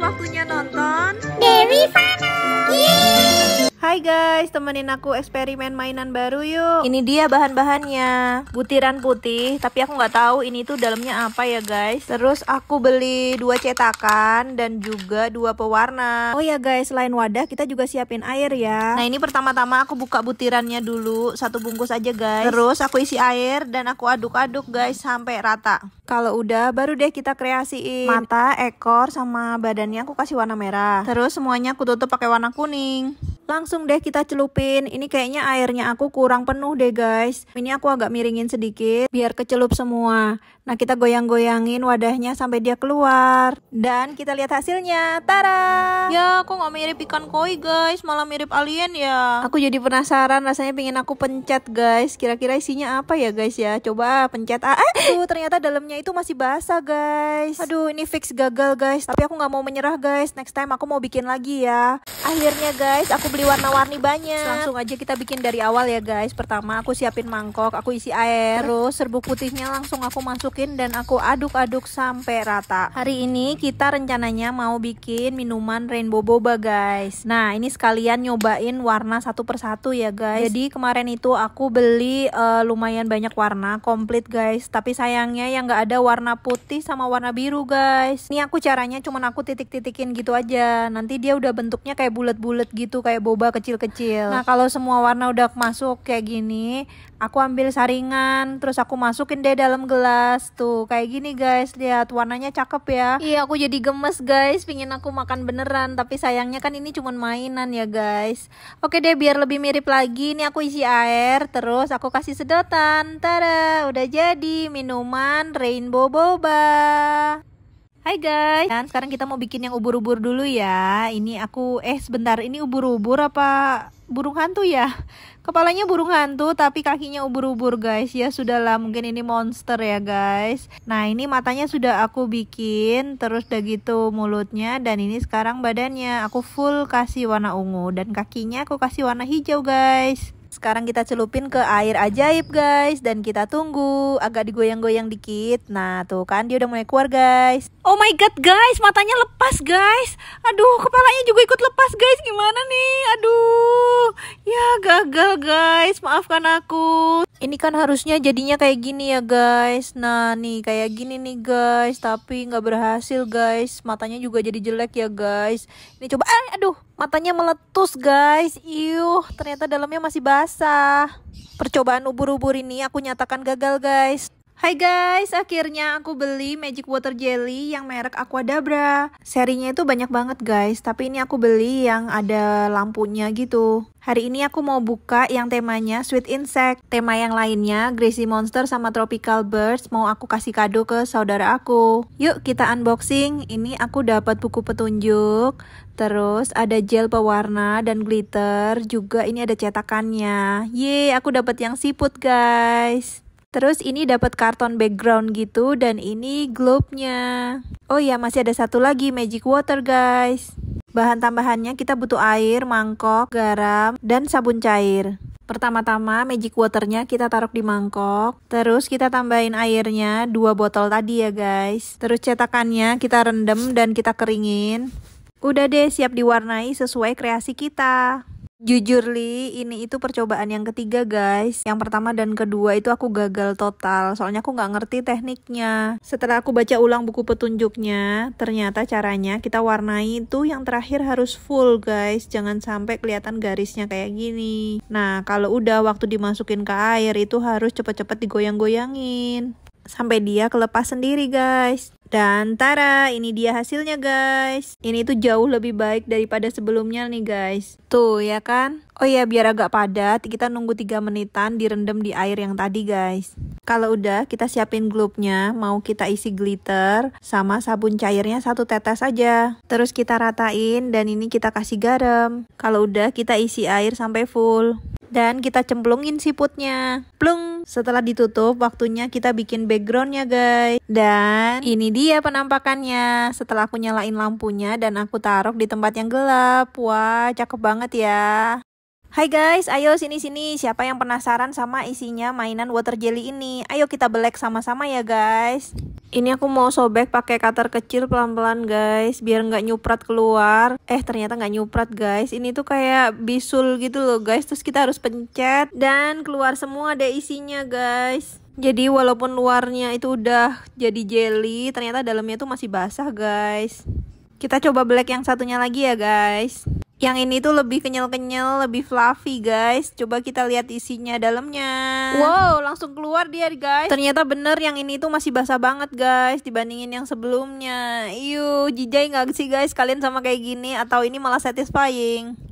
waktunya nonton. guys, temenin aku eksperimen mainan baru yuk. Ini dia bahan-bahannya. Butiran putih, tapi aku nggak tahu ini tuh dalamnya apa ya guys. Terus aku beli dua cetakan dan juga dua pewarna. Oh ya guys, selain wadah kita juga siapin air ya. Nah ini pertama-tama aku buka butirannya dulu, satu bungkus aja guys. Terus aku isi air dan aku aduk-aduk guys sampai rata. Kalau udah baru deh kita kreasiin mata, ekor sama badannya aku kasih warna merah. Terus semuanya aku tutup pakai warna kuning langsung deh kita celupin ini kayaknya airnya aku kurang penuh deh guys ini aku agak miringin sedikit biar kecelup semua nah kita goyang-goyangin wadahnya sampai dia keluar dan kita lihat hasilnya Tara ya aku nggak mirip ikan koi guys malah mirip alien ya aku jadi penasaran rasanya pengen aku pencet guys kira-kira isinya apa ya guys ya coba pencet ah, eh. tuh ternyata dalamnya itu masih basah guys aduh ini fix gagal guys tapi aku nggak mau menyerah guys next time aku mau bikin lagi ya Akhirnya guys, aku beli warna-warni banyak. Langsung aja kita bikin dari awal ya guys. Pertama aku siapin mangkok, aku isi air, terus serbuk putihnya langsung aku masukin dan aku aduk-aduk sampai rata. Hari ini kita rencananya mau bikin minuman rainbow boba guys. Nah ini sekalian nyobain warna satu persatu ya guys. Jadi kemarin itu aku beli uh, lumayan banyak warna, komplit guys. Tapi sayangnya yang nggak ada warna putih sama warna biru guys. Ini aku caranya cuman aku titik-titikin gitu aja. Nanti dia udah bentuknya kayak kayak bulat-bulat gitu kayak boba kecil-kecil. Nah, kalau semua warna udah masuk kayak gini, aku ambil saringan terus aku masukin deh dalam gelas. Tuh, kayak gini guys, lihat warnanya cakep ya. Iya, aku jadi gemes guys, pingin aku makan beneran, tapi sayangnya kan ini cuman mainan ya guys. Oke deh, biar lebih mirip lagi, ini aku isi air terus aku kasih sedotan. Tada, udah jadi minuman rainbow boba. Hai guys, dan sekarang kita mau bikin yang ubur-ubur dulu ya. Ini aku eh sebentar, ini ubur-ubur apa burung hantu ya? Kepalanya burung hantu tapi kakinya ubur-ubur guys. Ya sudahlah, mungkin ini monster ya guys. Nah, ini matanya sudah aku bikin, terus udah gitu mulutnya dan ini sekarang badannya aku full kasih warna ungu dan kakinya aku kasih warna hijau guys. Sekarang kita celupin ke air ajaib guys Dan kita tunggu agak digoyang-goyang dikit Nah tuh kan dia udah mulai keluar guys Oh my god guys matanya lepas guys Aduh kepalanya juga ikut lepas guys Gimana nih aduh Ya gagal guys maafkan aku ini kan harusnya jadinya kayak gini ya guys nah nih kayak gini nih guys tapi nggak berhasil guys matanya juga jadi jelek ya guys ini coba eh aduh matanya meletus guys iuh ternyata dalamnya masih basah percobaan ubur-ubur ini aku nyatakan gagal guys Hai guys, akhirnya aku beli Magic Water Jelly yang merek Aquadabra. Serinya itu banyak banget guys, tapi ini aku beli yang ada lampunya gitu. Hari ini aku mau buka yang temanya Sweet Insect. Tema yang lainnya, Greasy Monster sama Tropical Birds, mau aku kasih kado ke saudara aku. Yuk kita unboxing, ini aku dapat buku petunjuk, terus ada gel pewarna dan glitter, juga ini ada cetakannya. Yeay, aku dapat yang siput guys. Terus ini dapat karton background gitu dan ini globe-nya. Oh iya, masih ada satu lagi magic water, guys. Bahan tambahannya kita butuh air, mangkok, garam, dan sabun cair. Pertama-tama magic waternya kita taruh di mangkok. Terus kita tambahin airnya dua botol tadi ya guys. Terus cetakannya kita rendam dan kita keringin. Udah deh siap diwarnai sesuai kreasi kita. Jujur Li, ini itu percobaan yang ketiga guys. Yang pertama dan kedua itu aku gagal total, soalnya aku nggak ngerti tekniknya. Setelah aku baca ulang buku petunjuknya, ternyata caranya kita warnai itu yang terakhir harus full guys, jangan sampai kelihatan garisnya kayak gini. Nah, kalau udah waktu dimasukin ke air itu harus cepet-cepet digoyang-goyangin. Sampai dia kelepas sendiri guys. Dan tara, ini dia hasilnya guys. Ini tuh jauh lebih baik daripada sebelumnya nih guys. Tuh ya kan? Oh ya biar agak padat, kita nunggu 3 menitan direndam di air yang tadi guys. Kalau udah, kita siapin globnya. Mau kita isi glitter sama sabun cairnya satu tetes aja. Terus kita ratain dan ini kita kasih garam. Kalau udah, kita isi air sampai full dan kita cemplungin siputnya. Plung! Setelah ditutup, waktunya kita bikin backgroundnya guys. Dan ini dia penampakannya. Setelah aku nyalain lampunya dan aku taruh di tempat yang gelap. Wah, cakep banget ya. Hai guys, ayo sini-sini siapa yang penasaran sama isinya mainan water jelly ini? Ayo kita belek sama-sama ya guys. Ini aku mau sobek pakai cutter kecil pelan-pelan guys, biar nggak nyuprat keluar. Eh ternyata nggak nyuprat guys, ini tuh kayak bisul gitu loh guys, terus kita harus pencet dan keluar semua deh isinya guys. Jadi walaupun luarnya itu udah jadi jelly, ternyata dalamnya tuh masih basah guys. Kita coba belek yang satunya lagi ya guys. Yang ini tuh lebih kenyal-kenyal, lebih fluffy guys. Coba kita lihat isinya dalamnya. Wow, langsung keluar dia guys. Ternyata bener yang ini tuh masih basah banget guys dibandingin yang sebelumnya. Iyuh, jijai gak sih guys kalian sama kayak gini atau ini malah satisfying?